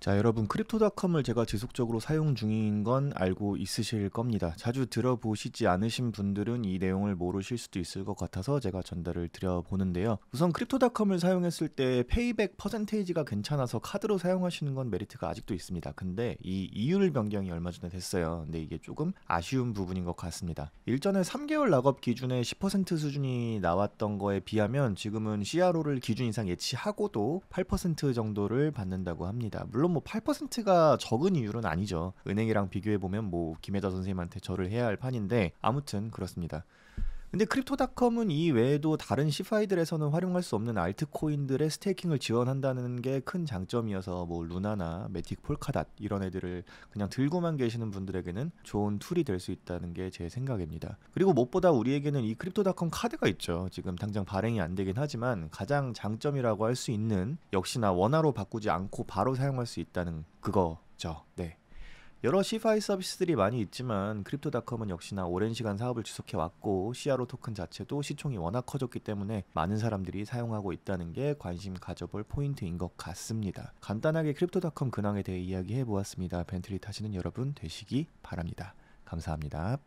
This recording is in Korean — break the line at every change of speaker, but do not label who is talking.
자, 여러분 크립토닷컴을 제가 지속적으로 사용 중인 건 알고 있으실 겁니다. 자주 들어보시지 않으신 분들은 이 내용을 모르실 수도 있을 것 같아서 제가 전달을 드려 보는데요. 우선 크립토닷컴을 사용했을 때 페이백 퍼센테이지가 괜찮아서 카드로 사용하시는 건 메리트가 아직도 있습니다. 근데 이 이율 변경이 얼마 전에 됐어요. 근데 이게 조금 아쉬운 부분인 것 같습니다. 일전에 3개월 낙업 기준에 10% 수준이 나왔던 거에 비하면 지금은 CRO를 기준 이상 예치하고도 8% 정도를 받는다고 합니다. 물론 물론 뭐 8%가 적은 이유는 아니죠. 은행이랑 비교해 보면 뭐 김혜자 선생님한테 저를 해야 할 판인데 아무튼 그렇습니다. 근데 크립토닷컴은 이 외에도 다른 시파이들에서는 활용할 수 없는 알트코인들의 스테이킹을 지원한다는 게 큰 장점이어서 뭐 루나나 매틱 폴카닷 이런 애들을 그냥 들고만 계시는 분들에게는 좋은 툴이 될 수 있다는 게 제 생각입니다. 그리고 무엇보다 우리에게는 이 크립토닷컴 카드가 있죠. 지금 당장 발행이 안 되긴 하지만 가장 장점이라고 할 수 있는 역시나 원화로 바꾸지 않고 바로 사용할 수 있다는 그거죠. 네. 여러 CFI 서비스들이 많이 있지만 크립토닷컴은 역시나 오랜 시간 사업을 지속해 왔고 CRO 토큰 자체도 시총이 워낙 커졌기 때문에 많은 사람들이 사용하고 있다는 게 관심 가져볼 포인트인 것 같습니다. 간단하게 크립토닷컴 근황에 대해 이야기해 보았습니다. 벤틀리 타시는 여러분 되시기 바랍니다. 감사합니다.